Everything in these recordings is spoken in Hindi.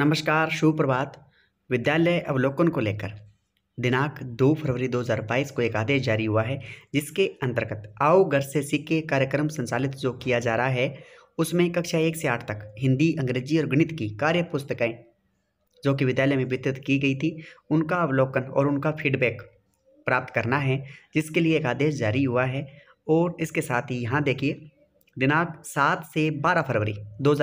नमस्कार सुप्रभात विद्यालय अवलोकन को लेकर दिनांक 2 फरवरी 2022 को एक आदेश जारी हुआ है जिसके अंतर्गत आओ घर से सीखे कार्यक्रम संचालित जो किया जा रहा है उसमें कक्षा एक से आठ तक हिंदी अंग्रेजी और गणित की कार्य पुस्तकें जो कि विद्यालय में वितरित की गई थी उनका अवलोकन और उनका फीडबैक प्राप्त करना है जिसके लिए एक आदेश जारी हुआ है और इसके साथ ही यहाँ देखिए दिनांक सात से बारह फरवरी दो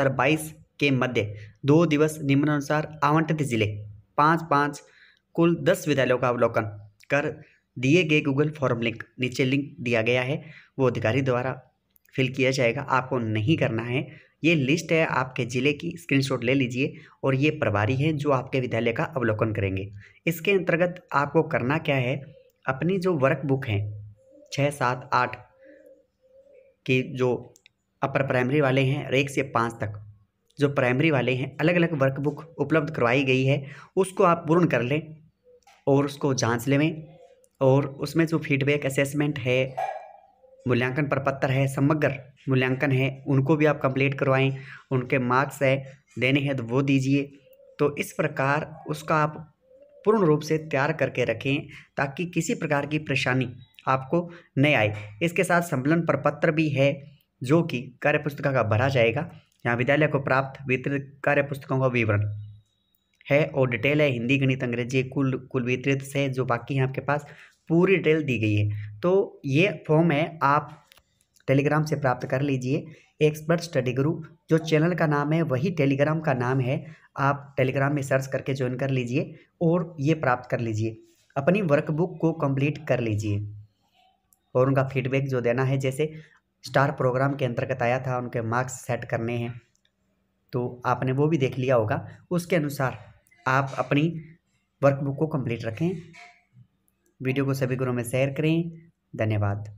के मध्य दो दिवस निम्नानुसार आवंटित जिले पाँच पाँच कुल दस विद्यालयों का अवलोकन कर दिए गए गूगल फॉर्म लिंक नीचे लिंक दिया गया है वो अधिकारी द्वारा फिल किया जाएगा आपको नहीं करना है ये लिस्ट है आपके ज़िले की स्क्रीनशॉट ले लीजिए और ये प्रभारी हैं जो आपके विद्यालय का अवलोकन करेंगे इसके अंतर्गत आपको करना क्या है अपनी जो वर्क बुक हैं छः सात आठ की जो अपर प्राइमरी वाले हैं एक से पाँच तक जो प्राइमरी वाले हैं अलग अलग वर्कबुक उपलब्ध करवाई गई है उसको आप पूर्ण कर लें और उसको जांच लेवें और उसमें जो फीडबैक असेसमेंट है मूल्यांकन प्रपत्र है समग्र मूल्यांकन है उनको भी आप कंप्लीट करवाएं उनके मार्क्स है देने हैं तो वो दीजिए तो इस प्रकार उसका आप पूर्ण रूप से तैयार करके रखें ताकि किसी प्रकार की परेशानी आपको न आए इसके साथ संबलन प्रपत्र भी है जो कि कार्य पुस्तिका का भरा जाएगा यहाँ विद्यालय को प्राप्त वितरित कार्य पुस्तकों का विवरण है और डिटेल है हिंदी गणित अंग्रेजी कुल कुल वितरित से जो बाकी है आपके पास पूरी डिटेल दी गई है तो ये फॉर्म है आप टेलीग्राम से प्राप्त कर लीजिए एक्सपर्ट स्टडी गुरु जो चैनल का नाम है वही टेलीग्राम का नाम है आप टेलीग्राम में सर्च करके ज्वाइन कर लीजिए और ये प्राप्त कर लीजिए अपनी वर्कबुक को कंप्लीट कर लीजिए और उनका फीडबैक जो देना है जैसे स्टार प्रोग्राम के अंतर्गत आया था उनके मार्क्स सेट करने हैं तो आपने वो भी देख लिया होगा उसके अनुसार आप अपनी वर्कबुक को कंप्लीट रखें वीडियो को सभी गुरु में शेयर करें धन्यवाद